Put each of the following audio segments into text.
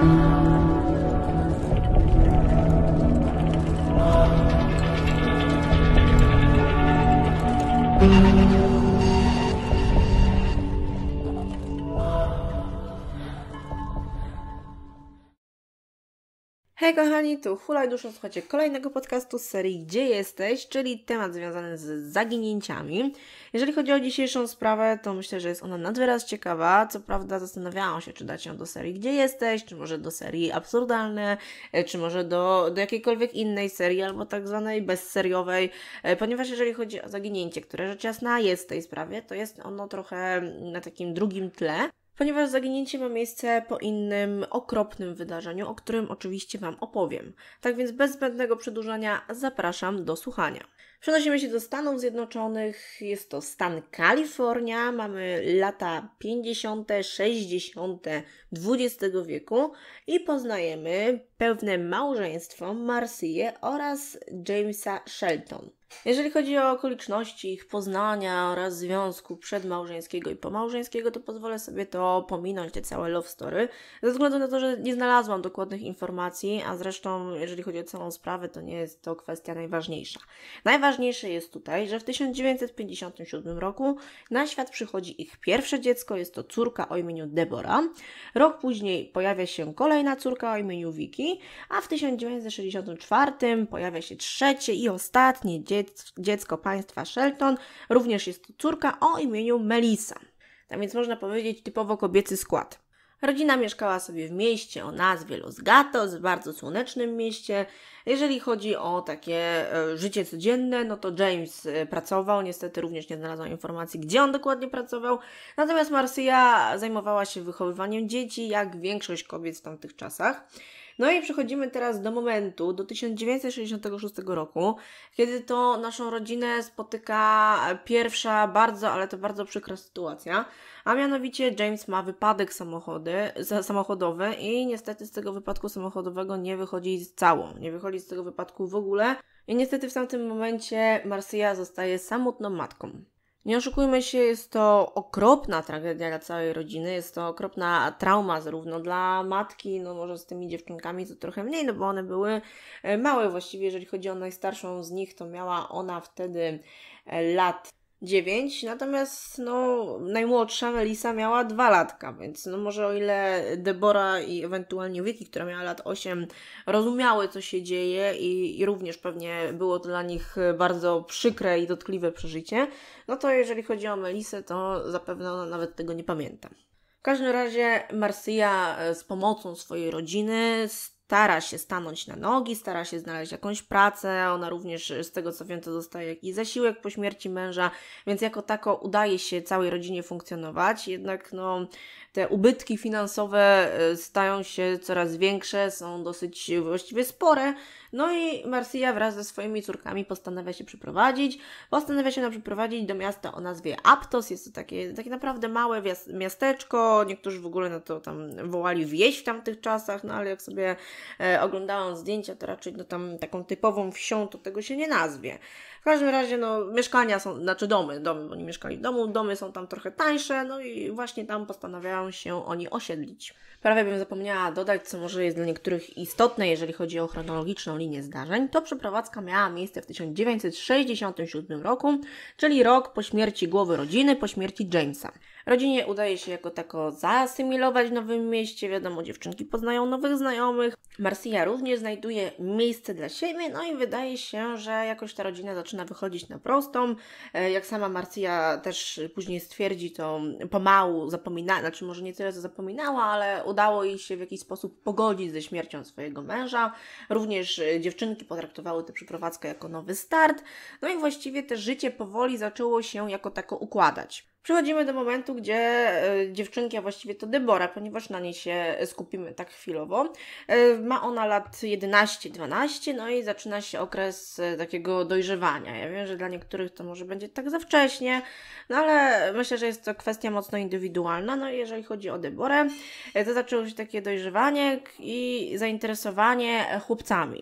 Thank you. kochani, tu Hulaj Duszą, słuchajcie kolejnego podcastu z serii Gdzie jesteś, czyli temat związany z zaginięciami. Jeżeli chodzi o dzisiejszą sprawę, to myślę, że jest ona nad wyraz ciekawa. Co prawda zastanawiałam się, czy dać ją do serii Gdzie jesteś, czy może do serii Absurdalne, e, czy może do, do jakiejkolwiek innej serii, albo tak zwanej bezseriowej, e, ponieważ jeżeli chodzi o zaginięcie, które rzecz jasna jest w tej sprawie, to jest ono trochę na takim drugim tle, ponieważ zaginięcie ma miejsce po innym okropnym wydarzeniu, o którym oczywiście Wam opowiem. Tak więc bez zbędnego przedłużania zapraszam do słuchania. Przenosimy się do Stanów Zjednoczonych, jest to stan Kalifornia, mamy lata 50., 60., XX wieku i poznajemy pewne małżeństwo Marsyje oraz Jamesa Shelton. Jeżeli chodzi o okoliczności ich poznania oraz związku przedmałżeńskiego i pomałżeńskiego, to pozwolę sobie to pominąć, te całe love story, ze względu na to, że nie znalazłam dokładnych informacji, a zresztą jeżeli chodzi o całą sprawę, to nie jest to kwestia najważniejsza. Najważniejsze jest tutaj, że w 1957 roku na świat przychodzi ich pierwsze dziecko, jest to córka o imieniu Debora. Rok później pojawia się kolejna córka o imieniu Vicky, a w 1964 pojawia się trzecie i ostatnie dziecko, dziecko państwa Shelton, również jest to córka o imieniu Melisa. Tak więc można powiedzieć typowo kobiecy skład. Rodzina mieszkała sobie w mieście o nazwie Los Gatos, bardzo słonecznym mieście. Jeżeli chodzi o takie e, życie codzienne, no to James e, pracował, niestety również nie znalazłam informacji, gdzie on dokładnie pracował. Natomiast Marcia zajmowała się wychowywaniem dzieci, jak większość kobiet w tamtych czasach. No i przechodzimy teraz do momentu, do 1966 roku, kiedy to naszą rodzinę spotyka pierwsza bardzo, ale to bardzo przykra sytuacja, a mianowicie James ma wypadek samochody, samochodowy i niestety z tego wypadku samochodowego nie wychodzi z całą, nie wychodzi z tego wypadku w ogóle. I niestety w tamtym momencie Marsyja zostaje samotną matką. Nie oszukujmy się, jest to okropna tragedia dla całej rodziny, jest to okropna trauma zarówno dla matki, no może z tymi dziewczynkami to trochę mniej, no bo one były e, małe właściwie, jeżeli chodzi o najstarszą z nich, to miała ona wtedy e, lat 9, natomiast no, najmłodsza Melisa miała 2 latka, więc no może o ile Debora i ewentualnie Vicky, która miała lat 8, rozumiały co się dzieje i, i również pewnie było to dla nich bardzo przykre i dotkliwe przeżycie, no to jeżeli chodzi o Melisę, to zapewne ona nawet tego nie pamięta. W każdym razie Marcia e, z pomocą swojej rodziny, z stara się stanąć na nogi, stara się znaleźć jakąś pracę. Ona również, e, z tego co wiem, to dostaje jakiś zasiłek po śmierci męża, więc jako tako udaje się całej rodzinie funkcjonować. Jednak no, te ubytki finansowe e, stają się coraz większe, są dosyć właściwie spore. No i Marcia wraz ze swoimi córkami postanawia się przeprowadzić. Postanawia się na przeprowadzić do miasta o nazwie Aptos. Jest to takie, takie naprawdę małe miasteczko. Niektórzy w ogóle na to tam wołali wieś w tamtych czasach, no ale jak sobie E, oglądałam zdjęcia, to raczej no, tam taką typową wsią to tego się nie nazwie. W każdym razie, no, mieszkania są, znaczy domy, domy, bo oni mieszkali w domu, domy są tam trochę tańsze, no i właśnie tam postanawiają się oni osiedlić. Prawie bym zapomniała dodać, co może jest dla niektórych istotne, jeżeli chodzi o chronologiczną linię zdarzeń, to przeprowadzka miała miejsce w 1967 roku, czyli rok po śmierci głowy rodziny, po śmierci Jamesa. Rodzinie udaje się jako tako zaasymilować w nowym mieście, wiadomo, dziewczynki poznają nowych znajomych. Marcia również znajduje miejsce dla siebie, no i wydaje się, że jakoś ta rodzina zaczyna zaczyna wychodzić na prostą. E, jak sama Marcia też później stwierdzi, to pomału zapomina, znaczy może nie tyle, co zapominała, ale udało jej się w jakiś sposób pogodzić ze śmiercią swojego męża. Również e, dziewczynki potraktowały tę przeprowadzkę jako nowy start. No i właściwie też życie powoli zaczęło się jako tako układać. Przechodzimy do momentu, gdzie e, dziewczynki, a właściwie to Debora, ponieważ na niej się skupimy tak chwilowo. E, ma ona lat 11-12, no i zaczyna się okres e, takiego dojrzewania. Ja wiem, że dla niektórych to może będzie tak za wcześnie, no ale myślę, że jest to kwestia mocno indywidualna. No i jeżeli chodzi o Deborę, to zaczęło się takie dojrzewanie i zainteresowanie chłopcami.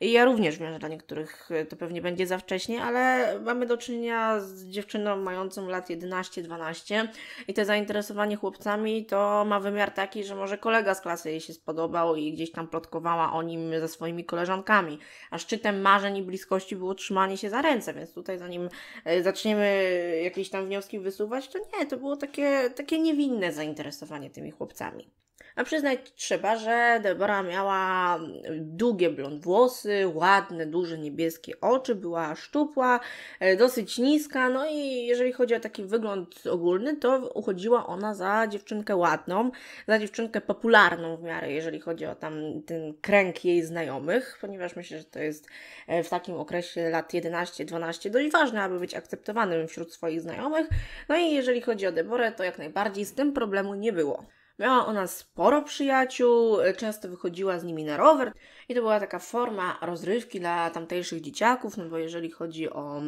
I ja również wiem, że dla niektórych to pewnie będzie za wcześnie, ale mamy do czynienia z dziewczyną mającą lat 11 12 i te zainteresowanie chłopcami to ma wymiar taki, że może kolega z klasy jej się spodobał i gdzieś tam plotkowała o nim ze swoimi koleżankami, a szczytem marzeń i bliskości było trzymanie się za ręce, więc tutaj zanim e, zaczniemy jakieś tam wnioski wysuwać, to nie, to było takie, takie niewinne zainteresowanie tymi chłopcami. A przyznać trzeba, że Debora miała długie blond włosy, ładne, duże niebieskie oczy, była szczupła, e, dosyć niska, no i jeżeli chodzi o taki wygląd ogólny, to uchodziła ona za dziewczynkę ładną, za dziewczynkę popularną w miarę, jeżeli chodzi o tam ten kręg jej znajomych, ponieważ myślę, że to jest e, w takim okresie lat 11-12 dość ważne, aby być akceptowanym wśród swoich znajomych. No i jeżeli chodzi o Deborę, to jak najbardziej z tym problemu nie było. Miała ona sporo przyjaciół, e, często wychodziła z nimi na rower i to była taka forma rozrywki dla tamtejszych dzieciaków, no bo jeżeli chodzi o,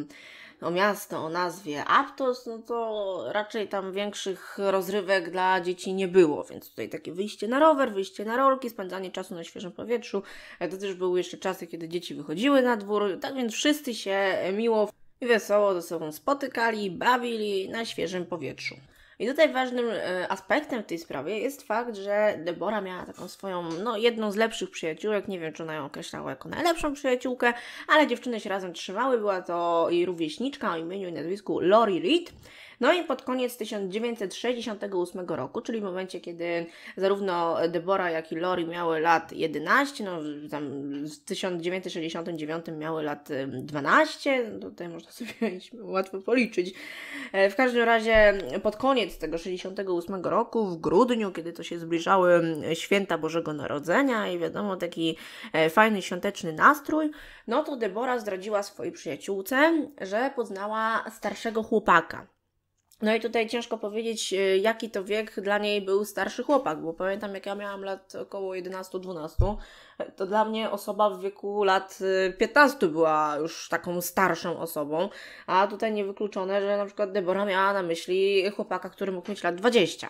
o miasto o nazwie Aptos, no to raczej tam większych rozrywek dla dzieci nie było, więc tutaj takie wyjście na rower, wyjście na rolki, spędzanie czasu na świeżym powietrzu, e, to też były jeszcze czasy, kiedy dzieci wychodziły na dwór, tak więc wszyscy się e, miło i wesoło ze sobą spotykali, bawili na świeżym powietrzu. I tutaj ważnym e, aspektem w tej sprawie jest fakt, że Debora miała taką swoją, no jedną z lepszych przyjaciółek, nie wiem czy ona ją określała jako najlepszą przyjaciółkę, ale dziewczyny się razem trzymały, była to jej rówieśniczka o imieniu i nazwisku Lori Reed no i pod koniec 1968 roku, czyli w momencie, kiedy zarówno Debora, jak i Lori miały lat 11, no w 1969 miały lat 12, no, tutaj można sobie łatwo policzyć. E, w każdym razie pod koniec tego 68 roku, w grudniu, kiedy to się zbliżały święta Bożego Narodzenia i wiadomo, taki e, fajny świąteczny nastrój, no to Debora zdradziła swojej przyjaciółce, że poznała starszego chłopaka. No i tutaj ciężko powiedzieć, e, jaki to wiek dla niej był starszy chłopak, bo pamiętam, jak ja miałam lat około 11-12, e, to dla mnie osoba w wieku lat 15 e, była już taką starszą osobą, a tutaj niewykluczone, że na przykład Debora miała na myśli chłopaka, który mógł mieć lat 20.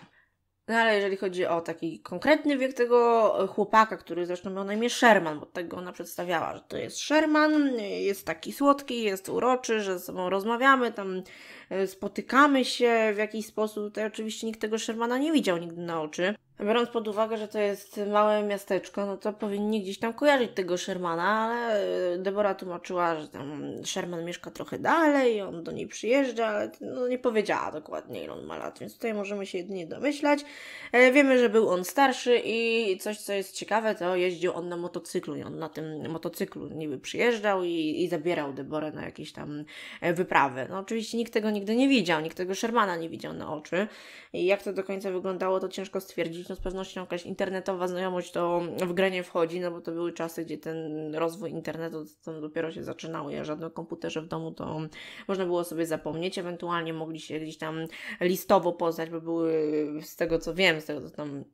No ale jeżeli chodzi o taki konkretny wiek tego e, chłopaka, który zresztą miał na imię Sherman, bo tak go ona przedstawiała, że to jest Sherman, e, jest taki słodki, jest uroczy, że ze sobą rozmawiamy, tam e, spotykamy się w jakiś sposób. Tutaj oczywiście nikt tego Shermana nie widział nigdy na oczy biorąc pod uwagę, że to jest małe miasteczko, no to powinni gdzieś tam kojarzyć tego Shermana, ale e, Debora tłumaczyła, że tam Sherman mieszka trochę dalej, on do niej przyjeżdża, ale no nie powiedziała dokładnie ile on ma lat, więc tutaj możemy się jedynie domyślać. E, wiemy, że był on starszy i coś, co jest ciekawe, to jeździł on na motocyklu i on na tym motocyklu niby przyjeżdżał i, i zabierał Deborę na jakieś tam e, wyprawy. No oczywiście nikt tego nigdy nie widział, nikt tego Shermana nie widział na oczy i jak to do końca wyglądało, to ciężko stwierdzić, no z pewnością jakaś internetowa znajomość to w grę nie wchodzi, no bo to były czasy, gdzie ten rozwój internetu tam dopiero się zaczynał. Ja żadne komputerze w domu to można było sobie zapomnieć, ewentualnie mogli się gdzieś tam listowo poznać, bo były z tego co wiem, z tego co tam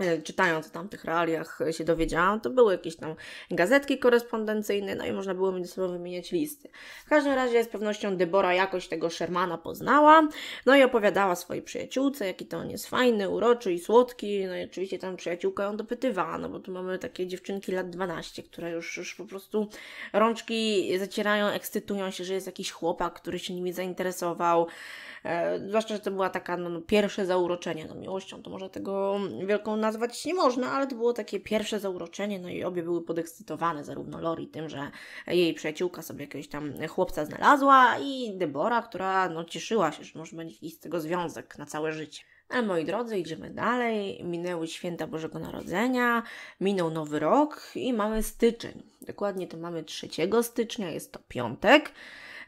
E, czytając o tamtych realiach e, się dowiedziałam, to były jakieś tam gazetki korespondencyjne, no i można było między sobą wymieniać listy. W każdym razie z pewnością Debora jakoś tego Shermana poznała, no i opowiadała swojej przyjaciółce, jaki to on jest fajny, uroczy i słodki, no i oczywiście tam przyjaciółka ją dopytywała, no bo tu mamy takie dziewczynki lat 12, które już, już po prostu rączki zacierają, ekscytują się, że jest jakiś chłopak, który się nimi zainteresował, E, zwłaszcza, że to była taka no, no, pierwsze zauroczenie. No, miłością to może tego wielką nazwać nie można, ale to było takie pierwsze zauroczenie, no i obie były podekscytowane, zarówno Lori tym, że jej przyjaciółka sobie jakiegoś tam chłopca znalazła i Debora, która no, cieszyła się, że może będzie jakiś z tego związek na całe życie. Ale moi drodzy, idziemy dalej. Minęły święta Bożego Narodzenia, minął Nowy Rok i mamy styczeń. Dokładnie to mamy 3 stycznia, jest to piątek.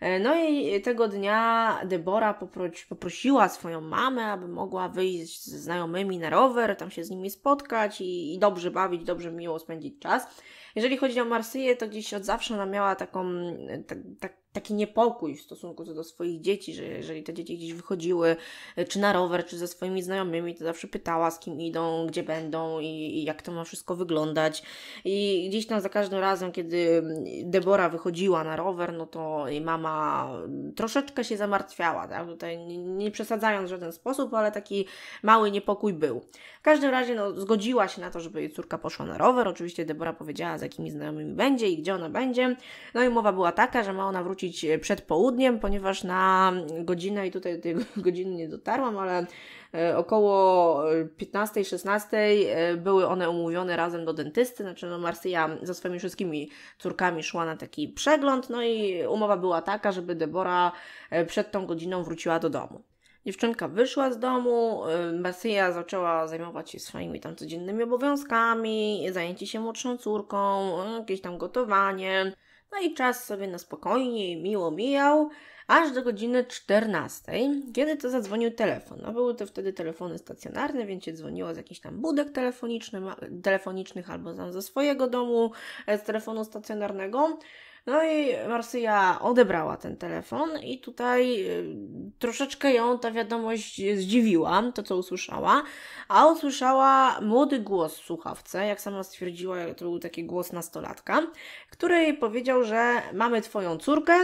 E, no i tego dnia Debora poprosiła swoją mamę, aby mogła wyjść ze znajomymi na rower, tam się z nimi spotkać i, i dobrze bawić, dobrze miło spędzić czas. Jeżeli chodzi o Marsyję, to gdzieś od zawsze ona miała taką, tak, tak taki niepokój w stosunku do swoich dzieci, że jeżeli te dzieci gdzieś wychodziły, e, czy na rower, czy ze swoimi znajomymi, to zawsze pytała, z kim idą, gdzie będą i, i jak to ma wszystko wyglądać. I gdzieś tam za każdym razem, kiedy mm, Debora wychodziła na rower, no to mama mm, troszeczkę się zamartwiała, tak? Tutaj nie przesadzając w żaden sposób, ale taki mały niepokój był. W każdym razie no, zgodziła się na to, żeby jej córka poszła na rower. Oczywiście Debora powiedziała, z jakimi znajomymi będzie i gdzie ona będzie. No i mowa była taka, że ma ona wrócić wrócić e, przed południem, ponieważ na godzinę, i tutaj do tej godziny nie dotarłam, ale e, około 15-16 e, były one umówione razem do dentysty, znaczy no Marsyja ze swoimi wszystkimi córkami szła na taki przegląd, no i umowa była taka, żeby Debora przed tą godziną wróciła do domu. Dziewczynka wyszła z domu, Marsyja zaczęła zajmować się swoimi tam codziennymi obowiązkami, zajęcie się młodszą córką, jakieś tam gotowanie, no i czas sobie na spokojnie i miło mijał, aż do godziny 14, kiedy to zadzwonił telefon. No były to wtedy telefony stacjonarne, więc się dzwoniło z jakichś tam budek telefonicznych albo ze swojego domu, e, z telefonu stacjonarnego. No i Marsyja odebrała ten telefon i tutaj y, troszeczkę ją ta wiadomość zdziwiła, to co usłyszała, a usłyszała młody głos w słuchawce, jak sama stwierdziła, to był taki głos nastolatka, który powiedział, że mamy twoją córkę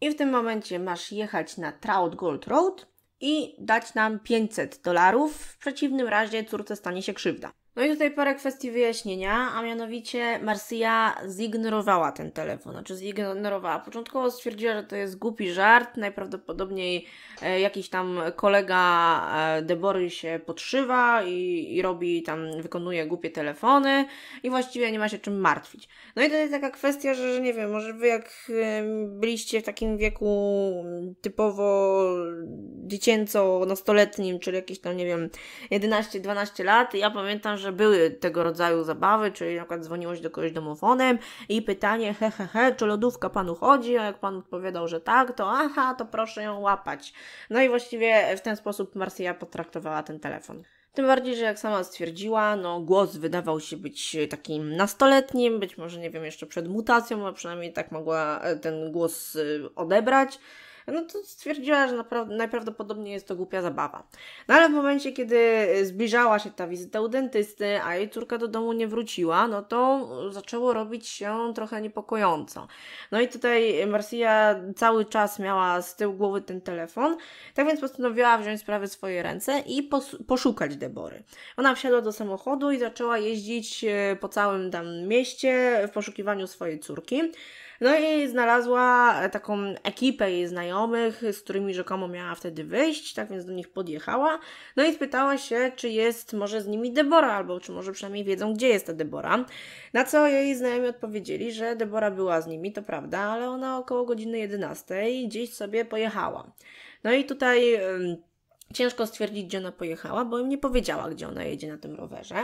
i w tym momencie masz jechać na Trout Gold Road i dać nam 500 dolarów, w przeciwnym razie córce stanie się krzywda. No i tutaj parę kwestii wyjaśnienia, a mianowicie Marcia zignorowała ten telefon, znaczy zignorowała. Początkowo stwierdziła, że to jest głupi żart, najprawdopodobniej e, jakiś tam kolega e, Debory się podszywa i, i robi tam, wykonuje głupie telefony i właściwie nie ma się czym martwić. No i tutaj taka kwestia, że, że nie wiem, może wy jak byliście w takim wieku mm, typowo dziecięco-nastoletnim, czyli jakieś tam, nie wiem, 11-12 lat, ja pamiętam, że że były tego rodzaju zabawy, czyli na przykład dzwoniłoś do kogoś domofonem i pytanie he, he, he, czy lodówka panu chodzi, a jak pan odpowiadał, że tak, to aha, to proszę ją łapać. No i właściwie w ten sposób Marsja potraktowała ten telefon. Tym bardziej, że jak sama stwierdziła, no głos wydawał się być takim nastoletnim, być może nie wiem, jeszcze przed mutacją, a przynajmniej tak mogła e, ten głos e, odebrać no to stwierdziła, że najprawdopodobniej jest to głupia zabawa. No ale w momencie, kiedy e, zbliżała się ta wizyta u dentysty, a jej córka do domu nie wróciła, no to e, zaczęło robić się trochę niepokojąco. No i tutaj Marcia cały czas miała z tyłu głowy ten telefon, tak więc postanowiła wziąć sprawę w swoje ręce i poszukać Debory. Ona wsiadła do samochodu i zaczęła jeździć e, po całym tam mieście w poszukiwaniu swojej córki. No i znalazła e, taką ekipę jej znajomych, z którymi rzekomo miała wtedy wyjść, tak więc do nich podjechała. No i spytała się, czy jest może z nimi Debora, albo czy może przynajmniej wiedzą, gdzie jest ta Debora. Na co jej znajomi odpowiedzieli, że Debora była z nimi, to prawda, ale ona około godziny 11 gdzieś sobie pojechała. No i tutaj Ciężko stwierdzić, gdzie ona pojechała, bo im nie powiedziała, gdzie ona jedzie na tym rowerze,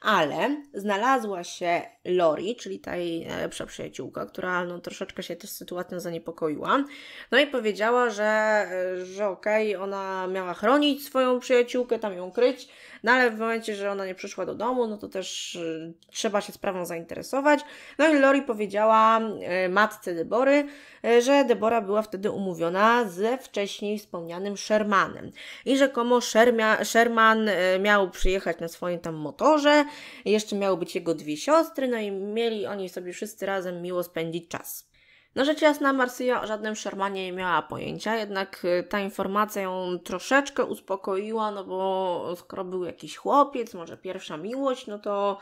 ale znalazła się Lori, czyli ta jej najlepsza e, przyjaciółka, która no, troszeczkę się też sytuacją zaniepokoiła. No i powiedziała, że, e, że okej, okay, ona miała chronić swoją przyjaciółkę, tam ją kryć, no ale w momencie, że ona nie przyszła do domu, no to też y, trzeba się sprawą zainteresować. No i Lori powiedziała y, matce Debory, y, że Debora była wtedy umówiona ze wcześniej wspomnianym Shermanem i rzekomo Shermia, Sherman miał przyjechać na swoim tam motorze, jeszcze miały być jego dwie siostry, no i mieli oni sobie wszyscy razem miło spędzić czas. No rzecz jasna, Marsyja o żadnym Shermanie nie miała pojęcia, jednak y, ta informacja ją troszeczkę uspokoiła, no bo skoro był jakiś chłopiec, może pierwsza miłość, no to,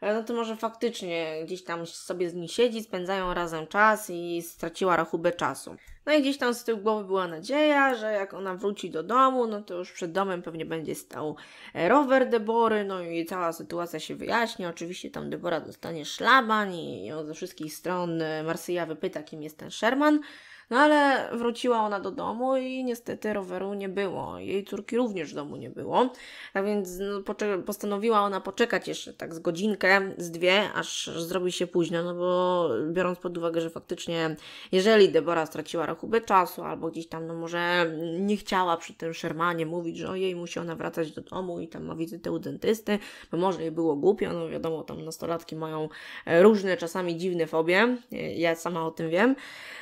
e, no to może faktycznie gdzieś tam sobie z nim siedzi, spędzają razem czas i straciła rachubę czasu. No i gdzieś tam z tyłu głowy była nadzieja, że jak ona wróci do domu, no to już przed domem pewnie będzie stał e, rower Debory, no i cała sytuacja się wyjaśni. Oczywiście tam Debora dostanie szlaban i on ze wszystkich stron e, Marsyja wypyta, kim jest ten Sherman. No ale wróciła ona do domu i niestety roweru nie było. Jej córki również w domu nie było. Tak więc no, postanowiła ona poczekać jeszcze tak z godzinkę, z dwie, aż zrobi się późno, no bo biorąc pod uwagę, że faktycznie jeżeli Debora straciła rachubę czasu albo gdzieś tam, no może nie chciała przy tym szermanie mówić, że ojej, musi ona wracać do domu i tam ma wizytę u dentysty, bo może jej było głupio, no wiadomo, tam nastolatki mają e, różne, czasami dziwne fobie, e, ja sama o tym wiem.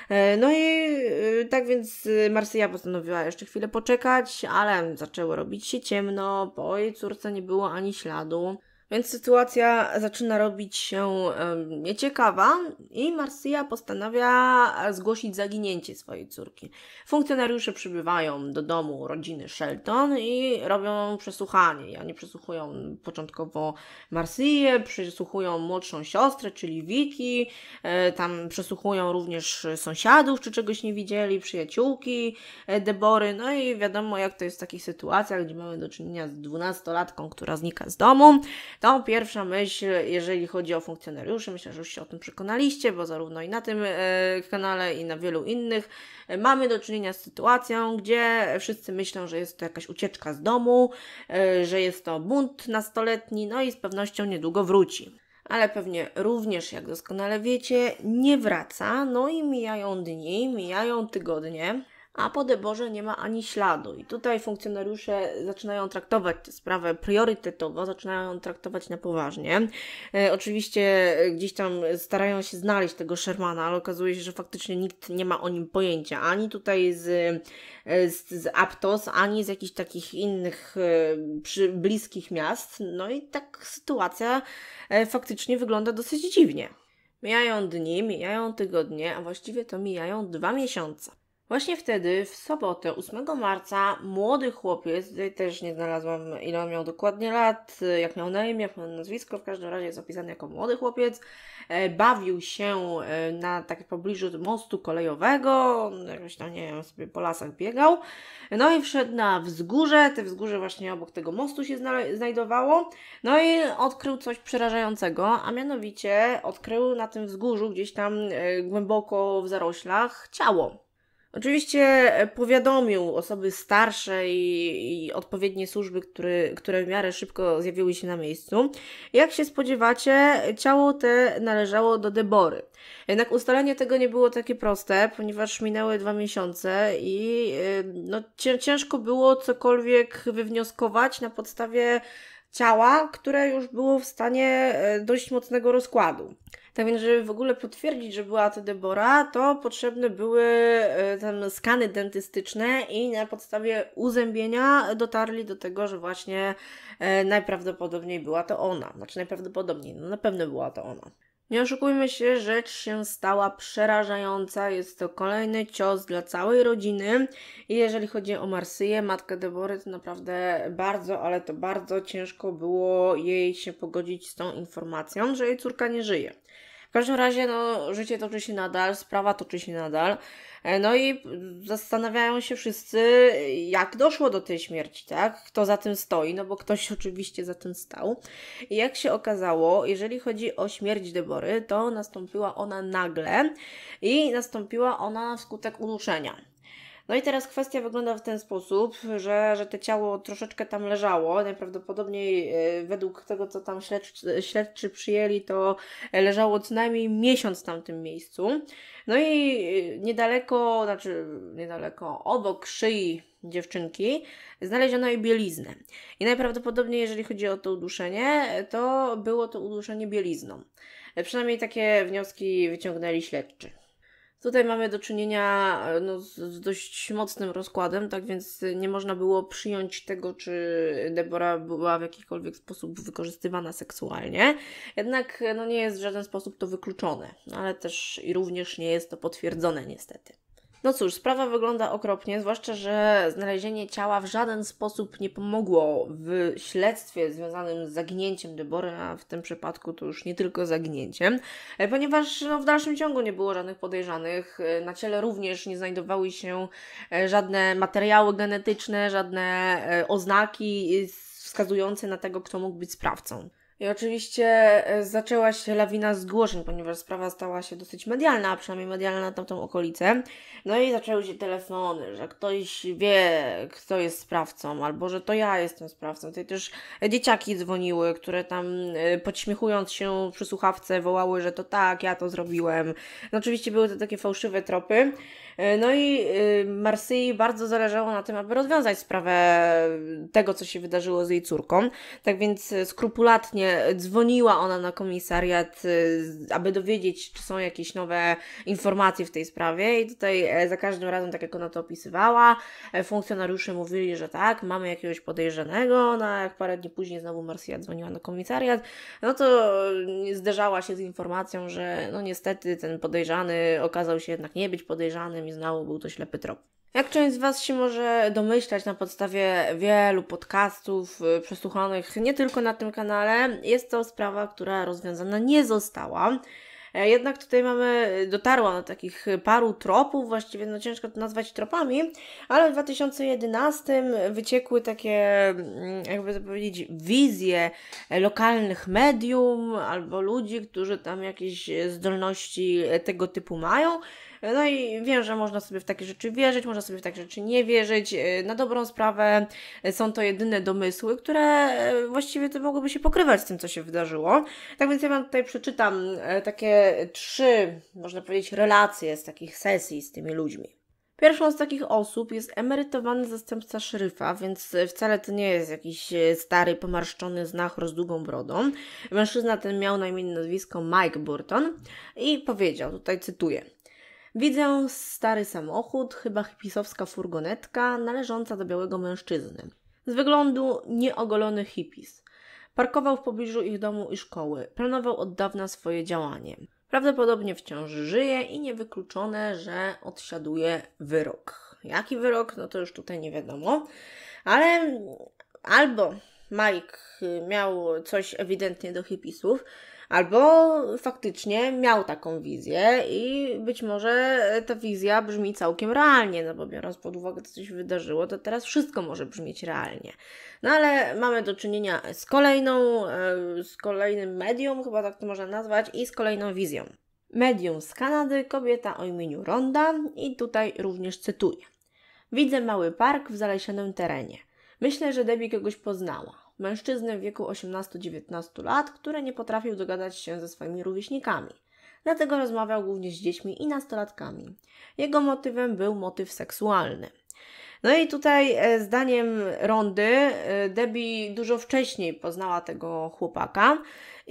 E, no i Y, tak więc y, Marsyja postanowiła jeszcze chwilę poczekać, ale zaczęło robić się ciemno, po jej córce nie było ani śladu. Więc sytuacja zaczyna robić się um, nieciekawa i Marsyja postanawia zgłosić zaginięcie swojej córki. Funkcjonariusze przybywają do domu rodziny Shelton i robią przesłuchanie. I oni przesłuchują początkowo Marsyję, przesłuchują młodszą siostrę, czyli Wiki, e, tam przesłuchują również sąsiadów, czy czegoś nie widzieli, przyjaciółki e, Debory. No i wiadomo, jak to jest w takich sytuacjach, gdzie mamy do czynienia z dwunastolatką, która znika z domu to pierwsza myśl, jeżeli chodzi o funkcjonariuszy, myślę, że już się o tym przekonaliście, bo zarówno i na tym e, kanale, i na wielu innych e, mamy do czynienia z sytuacją, gdzie wszyscy myślą, że jest to jakaś ucieczka z domu, e, że jest to bunt nastoletni, no i z pewnością niedługo wróci ale pewnie również, jak doskonale wiecie, nie wraca. No i mijają dni, mijają tygodnie a po deborze nie ma ani śladu. I tutaj funkcjonariusze zaczynają traktować tę sprawę priorytetowo, zaczynają ją traktować na poważnie. E, oczywiście e, gdzieś tam starają się znaleźć tego Shermana, ale okazuje się, że faktycznie nikt nie ma o nim pojęcia, ani tutaj z, e, z, z Aptos, ani z jakichś takich innych e, przy, bliskich miast. No i tak sytuacja e, faktycznie wygląda dosyć dziwnie. Mijają dni, mijają tygodnie, a właściwie to mijają dwa miesiące. Właśnie wtedy, w sobotę 8 marca, młody chłopiec, też nie znalazłam ile on miał dokładnie lat, jak miał na imię, jak miał nazwisko, w każdym razie jest opisany jako młody chłopiec, e, bawił się e, na takim pobliżu mostu kolejowego, jakoś tam, nie wiem, sobie po lasach biegał, no i wszedł na wzgórze, te wzgórze właśnie obok tego mostu się znajdowało, no i odkrył coś przerażającego, a mianowicie odkrył na tym wzgórzu, gdzieś tam e, głęboko w zaroślach, ciało. Oczywiście e, powiadomił osoby starsze i, i, odpowiednie służby, który, które w miarę szybko zjawiły się na miejscu. Jak się spodziewacie, ciało te należało do Debory. Jednak ustalenie tego nie było takie proste, ponieważ minęły dwa miesiące i e, no, ciężko było cokolwiek wywnioskować na podstawie ciała, które już było w stanie e, dość mocnego rozkładu. Tak więc, żeby w ogóle potwierdzić, że była to Debora, to potrzebne były e, tam skany dentystyczne i na podstawie uzębienia dotarli do tego, że właśnie e, najprawdopodobniej była to ona. Znaczy najprawdopodobniej, no na pewno była to ona. Nie oszukujmy się, rzecz się stała przerażająca. Jest to kolejny cios dla całej rodziny. I jeżeli chodzi o Marsyję, matkę Debory, to naprawdę bardzo, ale to bardzo ciężko było jej się pogodzić z tą informacją, że jej córka nie żyje. W każdym razie, no, życie toczy się nadal, sprawa toczy się nadal. E, no i zastanawiają się wszyscy, jak doszło do tej śmierci, tak? Kto za tym stoi, no bo ktoś oczywiście za tym stał. I jak się okazało, jeżeli chodzi o śmierć Debory, to nastąpiła ona nagle i nastąpiła ona wskutek uduszenia. No i teraz kwestia wygląda w ten sposób, że, że to ciało troszeczkę tam leżało. Najprawdopodobniej e, według tego, co tam śledczy, śledczy przyjęli, to leżało co najmniej miesiąc w tamtym miejscu. No i e, niedaleko, znaczy niedaleko, obok szyi dziewczynki znaleziono jej bieliznę. I najprawdopodobniej, jeżeli chodzi o to uduszenie, to było to uduszenie bielizną. E, przynajmniej takie wnioski wyciągnęli śledczy. Tutaj mamy do czynienia e, no, z dość mocnym rozkładem, tak więc nie można było przyjąć tego, czy Debora była w jakikolwiek sposób wykorzystywana seksualnie. Jednak e, no, nie jest w żaden sposób to wykluczone, ale też i również nie jest to potwierdzone niestety. No cóż, sprawa wygląda okropnie, zwłaszcza, że znalezienie ciała w żaden sposób nie pomogło w śledztwie związanym z zagnięciem Debory, a w tym przypadku to już nie tylko zagnięciem, e, ponieważ no, w dalszym ciągu nie było żadnych podejrzanych. E, na ciele również nie znajdowały się e, żadne materiały genetyczne, żadne oznaki wskazujące na tego, kto mógł być sprawcą. I oczywiście e, zaczęła się lawina zgłoszeń, ponieważ sprawa stała się dosyć medialna, a przynajmniej medialna na tamtą okolicę. No i zaczęły się telefony, że ktoś wie, kto jest sprawcą, albo że to ja jestem sprawcą. Tutaj też dzieciaki dzwoniły, które tam e, podśmiechując się przy słuchawce wołały, że to tak, ja to zrobiłem. No oczywiście były to takie fałszywe tropy. E, no i Marsyi bardzo zależało na tym, aby rozwiązać sprawę tego, co się wydarzyło z jej córką. Tak więc skrupulatnie dzwoniła ona na komisariat, y, aby dowiedzieć, czy są jakieś nowe informacje w tej sprawie. I tutaj e, za każdym razem, tak jak ona to opisywała, e, funkcjonariusze mówili, że tak, mamy jakiegoś podejrzanego, no a jak parę dni później znowu Marcia dzwoniła na komisariat, no to e, zderzała się z informacją, że no niestety ten podejrzany okazał się jednak nie być podejrzanym i znowu był to ślepy trop. Jak część z Was się może domyślać na podstawie wielu podcastów y, przesłuchanych nie tylko na tym kanale, jest to sprawa, która rozwiązana nie została. E, jednak tutaj mamy, y, dotarła na takich paru tropów, właściwie no ciężko to nazwać tropami, ale w 2011 wyciekły takie, mm, jakby to powiedzieć, wizje lokalnych medium albo ludzi, którzy tam jakieś zdolności tego typu mają no i wiem, że można sobie w takie rzeczy wierzyć, można sobie w takie rzeczy nie wierzyć. E, na dobrą sprawę e, są to jedyne domysły, które e, właściwie to mogłyby się pokrywać z tym, co się wydarzyło. Tak więc ja Wam tutaj przeczytam takie trzy, można powiedzieć, relacje z takich sesji z tymi ludźmi. Pierwszą z takich osób jest emerytowany zastępca szeryfa, więc wcale to nie jest jakiś stary, pomarszczony znachor z długą brodą. Mężczyzna ten miał na imię nazwisko Mike Burton i powiedział, tutaj cytuję. Widzę stary samochód, chyba hipisowska furgonetka, należąca do białego mężczyzny. Z wyglądu nieogolony hipis. Parkował w pobliżu ich domu i szkoły. Planował od dawna swoje działanie. Prawdopodobnie wciąż żyje i niewykluczone, że odsiaduje wyrok. Jaki wyrok, no to już tutaj nie wiadomo, ale albo Mike miał coś ewidentnie do hipisów, Albo faktycznie miał taką wizję i być może ta wizja brzmi całkiem realnie, no bo biorąc pod uwagę, co się wydarzyło, to teraz wszystko może brzmieć realnie. No ale mamy do czynienia z kolejną, e, z kolejnym medium, chyba tak to można nazwać, i z kolejną wizją. Medium z Kanady, kobieta o imieniu Ronda, i tutaj również cytuję. Widzę mały park w zalesionym terenie. Myślę, że Debbie kogoś poznała mężczyznę w wieku 18-19 lat, który nie potrafił dogadać się ze swoimi rówieśnikami. Dlatego rozmawiał głównie z dziećmi i nastolatkami. Jego motywem był motyw seksualny. No i tutaj e, zdaniem Rondy e, Debbie dużo wcześniej poznała tego chłopaka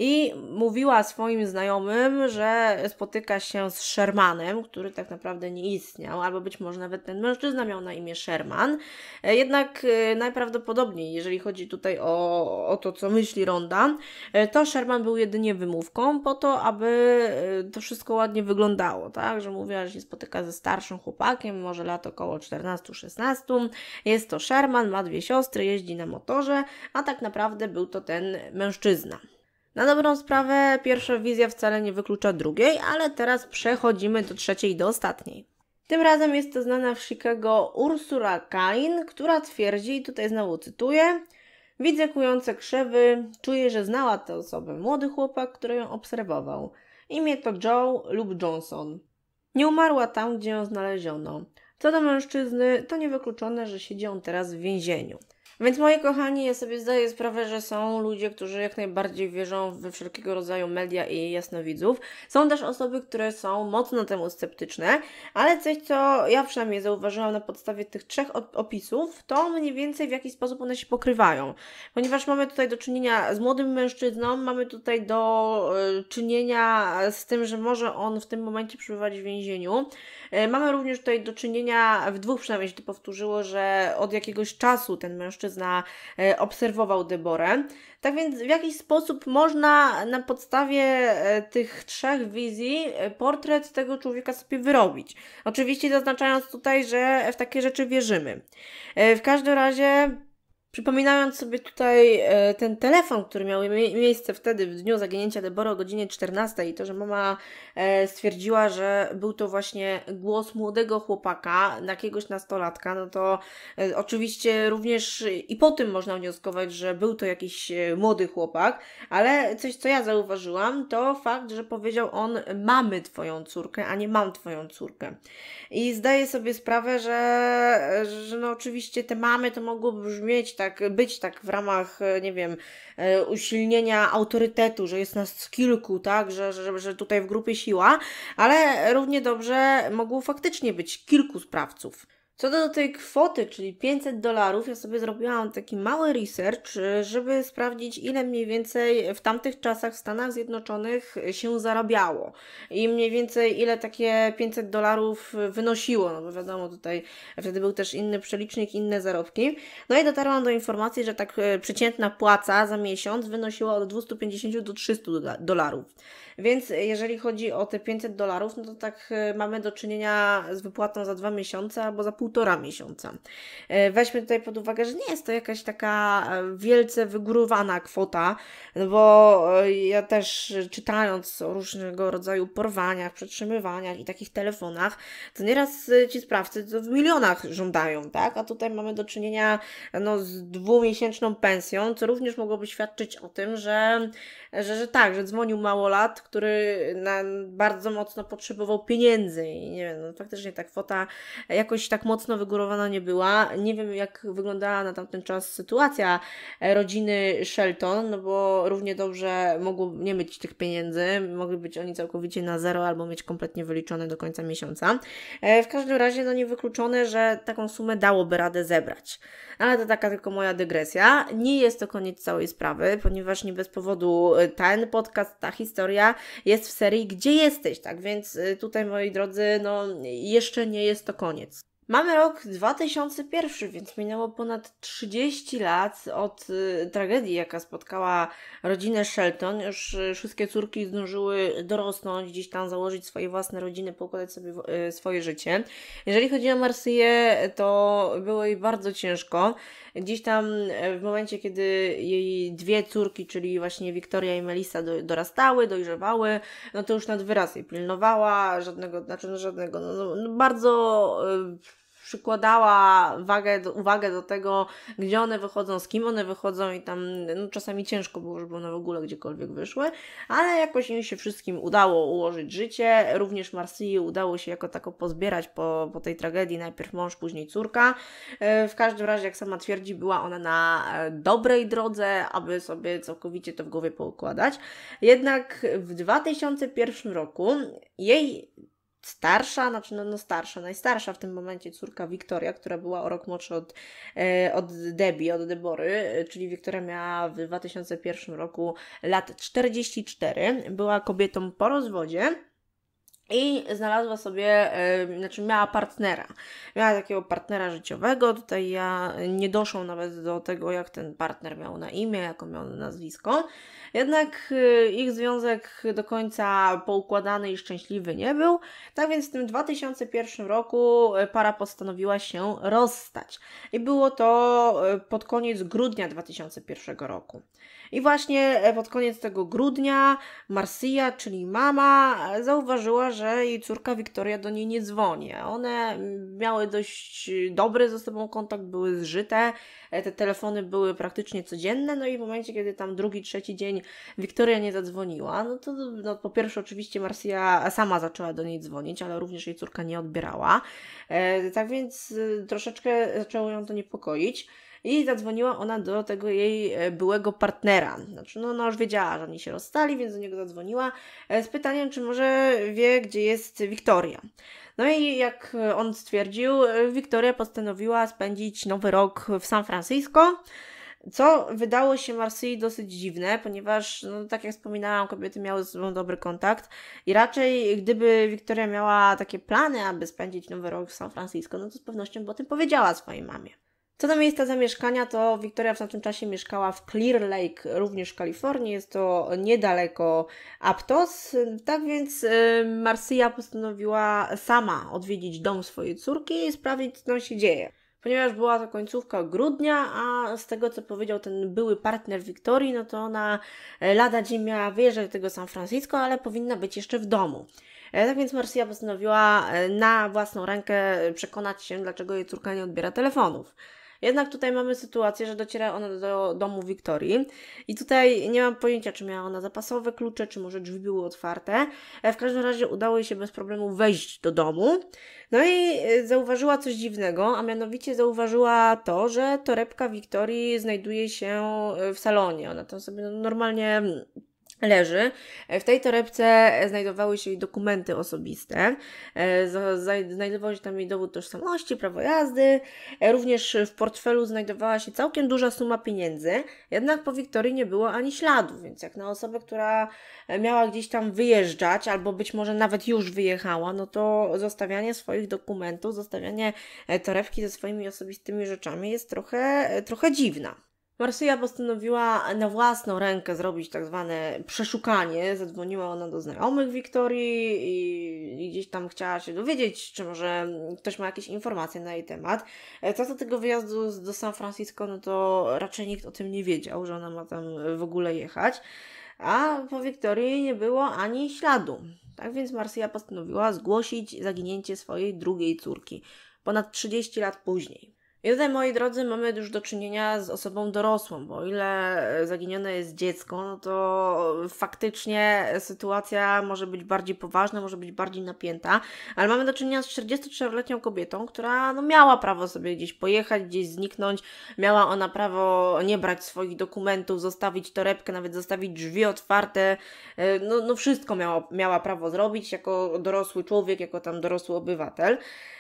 i mówiła swoim znajomym, że spotyka się z Shermanem, który tak naprawdę nie istniał, albo być może nawet ten mężczyzna miał na imię Sherman. E, jednak e, najprawdopodobniej, jeżeli chodzi tutaj o, o to, co myśli Ronda, e, to Sherman był jedynie wymówką po to, aby to wszystko ładnie wyglądało, tak? Że mówiła, że się spotyka ze starszym chłopakiem, może lat około 14-16. Jest to Sherman, ma dwie siostry, jeździ na motorze, a tak naprawdę był to ten mężczyzna. Na dobrą sprawę, pierwsza wizja wcale nie wyklucza drugiej, ale teraz przechodzimy do trzeciej i do ostatniej. Tym razem jest to znana w Chicago Ursula Kain, która twierdzi, i tutaj znowu cytuję, widzę kujące krzewy, czuję, że znała tę osobę, młody chłopak, który ją obserwował. Imię to Joe lub Johnson. Nie umarła tam, gdzie ją znaleziono. Co do mężczyzny, to niewykluczone, że siedzi on teraz w więzieniu. Więc moi kochani, ja sobie zdaję sprawę, że są ludzie, którzy jak najbardziej wierzą we wszelkiego rodzaju media i jasnowidzów. Są też osoby, które są mocno temu sceptyczne, ale coś, co ja przynajmniej zauważyłam na podstawie tych trzech opisów, to mniej więcej w jaki sposób one się pokrywają. Ponieważ mamy tutaj do czynienia z młodym mężczyzną, mamy tutaj do e, czynienia z tym, że może on w tym momencie przebywać w więzieniu. E, mamy również tutaj do czynienia, w dwóch przynajmniej się to powtórzyło, że od jakiegoś czasu ten mężczyzna e, obserwował Deborę. Tak więc w jakiś sposób można na podstawie e, tych trzech wizji portret tego człowieka sobie wyrobić. Oczywiście zaznaczając tutaj, że w takie rzeczy wierzymy. W każdym razie Przypominając sobie tutaj e, ten telefon, który miał miejsce wtedy w dniu zaginięcia Deborah o godzinie 14 i to, że mama e, stwierdziła, że był to właśnie głos młodego chłopaka, jakiegoś nastolatka, no to e, oczywiście również i po tym można wnioskować, że był to jakiś młody chłopak, ale coś, co ja zauważyłam, to fakt, że powiedział on mamy twoją córkę, a nie mam twoją córkę. I zdaję sobie sprawę, że, że no oczywiście te mamy to mogłoby brzmieć tak, być tak w ramach, e, nie wiem, e, usilnienia autorytetu, że jest nas kilku, tak, że, że, że tutaj w grupie siła, ale równie dobrze mogło faktycznie być kilku sprawców. Co do tej kwoty, czyli 500 dolarów, ja sobie zrobiłam taki mały research, żeby sprawdzić, ile mniej więcej w tamtych czasach w Stanach Zjednoczonych się zarabiało i mniej więcej ile takie 500 dolarów wynosiło. No bo wiadomo, tutaj wtedy był też inny przelicznik, inne zarobki. No i dotarłam do informacji, że tak e, przeciętna płaca za miesiąc wynosiła od 250 do 300 dolarów. Więc jeżeli chodzi o te 500 dolarów, no to tak e, mamy do czynienia z wypłatą za dwa miesiące albo za pół półtora miesiąca. E, weźmy tutaj pod uwagę, że nie jest to jakaś taka e, wielce wygórowana kwota, no bo e, ja też czytając o różnego rodzaju porwaniach, przetrzymywaniach i takich telefonach, to nieraz ci sprawcy to w milionach żądają, tak? A tutaj mamy do czynienia no, z dwumiesięczną pensją, co również mogłoby świadczyć o tym, że, że, że tak, że dzwonił małolat, który na, bardzo mocno potrzebował pieniędzy i nie wiem, no, faktycznie ta kwota jakoś tak mocno mocno wygórowana nie była. Nie wiem, jak wyglądała na tamten czas sytuacja e, rodziny Shelton, no bo równie dobrze mogło nie mieć tych pieniędzy, mogli być oni całkowicie na zero albo mieć kompletnie wyliczone do końca miesiąca. E, w każdym razie, no niewykluczone, że taką sumę dałoby radę zebrać. Ale to taka tylko moja dygresja. Nie jest to koniec całej sprawy, ponieważ nie bez powodu e, ten podcast, ta historia jest w serii Gdzie jesteś? Tak więc tutaj, moi drodzy, no jeszcze nie jest to koniec. Mamy rok 2001, więc minęło ponad 30 lat od y, tragedii, jaka spotkała rodzinę Shelton. Już y, wszystkie córki zdążyły dorosnąć, gdzieś tam założyć swoje własne rodziny, poukładać sobie y, swoje życie. Jeżeli chodzi o Marsyję, to było jej bardzo ciężko. Gdzieś tam e, w momencie, kiedy jej dwie córki, czyli właśnie Wiktoria i Melissa dorastały, dojrzewały, no to już nad wyraz jej pilnowała, żadnego, znaczy no żadnego, no, no, no bardzo e, przykładała wagę, uwagę do tego, gdzie one wychodzą, z kim one wychodzą i tam no, czasami ciężko było, żeby one w ogóle gdziekolwiek wyszły, ale jakoś im się wszystkim udało ułożyć życie. Również Marsyi udało się jako tako pozbierać po, po tej tragedii, najpierw mąż, później córka. E, w każdym razie, jak sama twierdzi, była ona na e, dobrej drodze, aby sobie całkowicie to w głowie poukładać. Jednak w 2001 roku jej starsza, znaczy no, no starsza, najstarsza w tym momencie córka Wiktoria, która była o rok młodsza od, e, od Debbie, od Debory, e, czyli Wiktoria miała w 2001 roku lat 44, była kobietą po rozwodzie, i znalazła sobie, znaczy miała partnera. Miała takiego partnera życiowego. Tutaj ja e, nie doszłam nawet do tego, jak ten partner miał na imię, jaką miał nazwisko. Jednak e, ich związek do końca poukładany i szczęśliwy nie był. Tak więc w tym 2001 roku e, para postanowiła się rozstać. I było to pod koniec grudnia 2001 roku. I właśnie e, pod koniec tego grudnia Marcia, czyli mama, e, zauważyła, że jej córka Wiktoria do niej nie dzwoni. One miały dość dobry ze sobą kontakt, były zżyte, e, te telefony były praktycznie codzienne, no i w momencie, kiedy tam drugi, trzeci dzień Wiktoria nie zadzwoniła, no to no, po pierwsze oczywiście Marcia sama zaczęła do niej dzwonić, ale również jej córka nie odbierała. Tak więc troszeczkę zaczęło ją to niepokoić i zadzwoniła ona do tego jej e, byłego partnera. Znaczy, no ona już wiedziała, że oni się rozstali, więc do niego zadzwoniła e, z pytaniem, czy może wie, gdzie jest Wiktoria. No i jak on stwierdził, e, Wiktoria postanowiła spędzić nowy rok w San Francisco. Co wydało się Marsyi dosyć dziwne, ponieważ, no, tak jak wspominałam, kobiety miały ze sobą dobry kontakt i raczej gdyby Wiktoria miała takie plany, aby spędzić nowy rok w San Francisco, no to z pewnością by o tym powiedziała swojej mamie. Co do miejsca zamieszkania, to Wiktoria w tamtym czasie mieszkała w Clear Lake, również w Kalifornii. Jest to niedaleko Aptos. Tak więc y, Marsyja postanowiła sama odwiedzić dom swojej córki i sprawdzić, co się dzieje. Ponieważ była to końcówka grudnia, a z tego co powiedział ten były partner Wiktorii, no to ona e, lada dzień miała wyjeżdżać do tego San Francisco, ale powinna być jeszcze w domu. E, tak więc Marcia postanowiła e, na własną rękę przekonać się, dlaczego jej córka nie odbiera telefonów. Jednak tutaj mamy sytuację, że dociera ona do domu Wiktorii i tutaj nie mam pojęcia, czy miała ona zapasowe klucze, czy może drzwi były otwarte. E, w każdym razie udało jej się bez problemu wejść do domu. No i e, zauważyła coś dziwnego, a mianowicie zauważyła to, że torebka Wiktorii znajduje się e, w salonie. Ona tam sobie normalnie leży. W tej torebce znajdowały się jej dokumenty osobiste, e, znajdował się tam jej dowód tożsamości, prawo jazdy, e, również w portfelu znajdowała się całkiem duża suma pieniędzy, jednak po Wiktorii nie było ani śladu, więc jak na osobę, która miała gdzieś tam wyjeżdżać, albo być może nawet już wyjechała, no to zostawianie swoich dokumentów, zostawianie e, torebki ze swoimi osobistymi rzeczami jest trochę, trochę dziwna. Marsyja postanowiła na własną rękę zrobić tak zwane przeszukanie. Zadzwoniła ona do znajomych Wiktorii i, i gdzieś tam chciała się dowiedzieć, czy może ktoś ma jakieś informacje na jej temat. E, co do tego wyjazdu do San Francisco, no to raczej nikt o tym nie wiedział, że ona ma tam w ogóle jechać. A po Wiktorii nie było ani śladu. Tak więc Marsyja postanowiła zgłosić zaginięcie swojej drugiej córki ponad 30 lat później. I tutaj, moi drodzy, mamy już do czynienia z osobą dorosłą, bo o ile e, zaginione jest dziecko, no to faktycznie sytuacja może być bardziej poważna, może być bardziej napięta, ale mamy do czynienia z 43-letnią kobietą, która no, miała prawo sobie gdzieś pojechać, gdzieś zniknąć, miała ona prawo nie brać swoich dokumentów, zostawić torebkę, nawet zostawić drzwi otwarte, e, no, no wszystko miała, miała prawo zrobić jako dorosły człowiek, jako tam dorosły obywatel,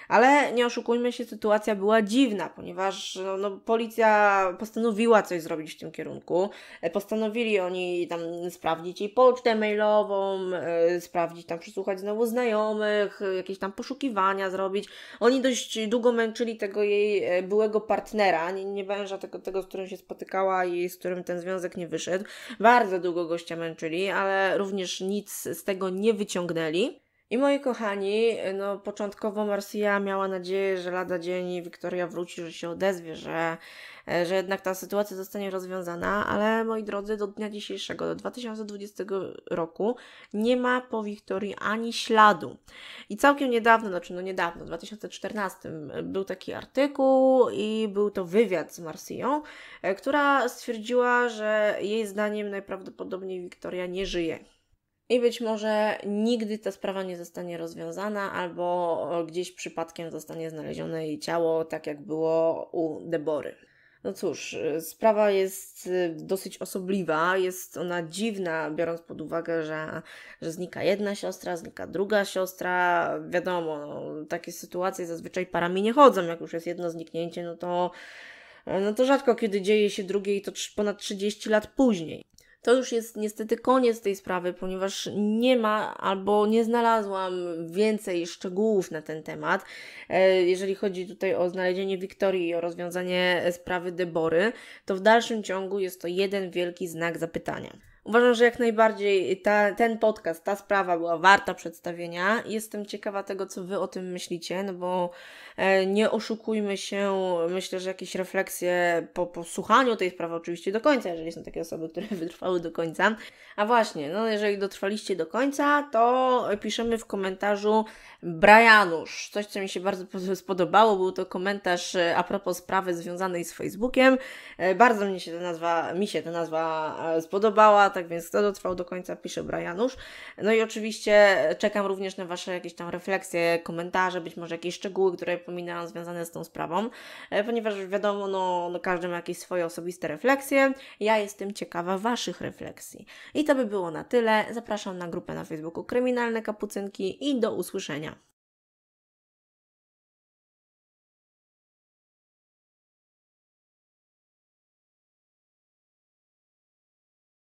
ale nie oszukujmy się, sytuacja była dziwna ponieważ no, no, policja postanowiła coś zrobić w tym kierunku. E, postanowili oni tam sprawdzić jej pocztę mailową, e, sprawdzić tam, przesłuchać znowu znajomych, e, jakieś tam poszukiwania zrobić. Oni dość długo męczyli tego jej byłego partnera, nie, nie węża tego, tego, z którym się spotykała i z którym ten związek nie wyszedł. Bardzo długo gościa męczyli, ale również nic z tego nie wyciągnęli. I moi kochani, no początkowo Marsja miała nadzieję, że lada dzień Wiktoria wróci, że się odezwie, że, e, że jednak ta sytuacja zostanie rozwiązana, ale moi drodzy, do dnia dzisiejszego, do 2020 roku nie ma po Wiktorii ani śladu. I całkiem niedawno, znaczy no niedawno, w 2014 e, był taki artykuł i był to wywiad z Marsją, e, która stwierdziła, że jej zdaniem najprawdopodobniej Wiktoria nie żyje i być może nigdy ta sprawa nie zostanie rozwiązana, albo gdzieś przypadkiem zostanie znalezione jej ciało, tak jak było u Debory. No cóż, y, sprawa jest y, dosyć osobliwa, jest ona dziwna, biorąc pod uwagę, że, że znika jedna siostra, znika druga siostra. Wiadomo, no, takie sytuacje zazwyczaj parami nie chodzą. Jak już jest jedno zniknięcie, no to, no to rzadko kiedy dzieje się drugie i to ponad 30 lat później. To już jest niestety koniec tej sprawy, ponieważ nie ma albo nie znalazłam więcej szczegółów na ten temat. E, jeżeli chodzi tutaj o znalezienie Wiktorii i o rozwiązanie sprawy Debory, to w dalszym ciągu jest to jeden wielki znak zapytania. Uważam, że jak najbardziej ta, ten podcast, ta sprawa była warta przedstawienia. Jestem ciekawa tego, co Wy o tym myślicie, no bo E, nie oszukujmy się, myślę, że jakieś refleksje po posłuchaniu tej sprawy oczywiście do końca, jeżeli są takie osoby, które wytrwały do końca. A właśnie, no jeżeli dotrwaliście do końca, to piszemy w komentarzu Brianusz. Coś, co mi się bardzo spodobało, był to komentarz e, a propos sprawy związanej z Facebookiem. E, bardzo mi się ta nazwa, mi się ta nazwa spodobała, tak więc kto dotrwał do końca, pisze Brianusz. No i oczywiście czekam również na Wasze jakieś tam refleksje, komentarze, być może jakieś szczegóły, które wspominałam, związane z tą sprawą, e, ponieważ wiadomo, no, no każdy ma jakieś swoje osobiste refleksje. Ja jestem ciekawa Waszych refleksji. I to by było na tyle. Zapraszam na grupę na Facebooku Kryminalne Kapucynki i do usłyszenia.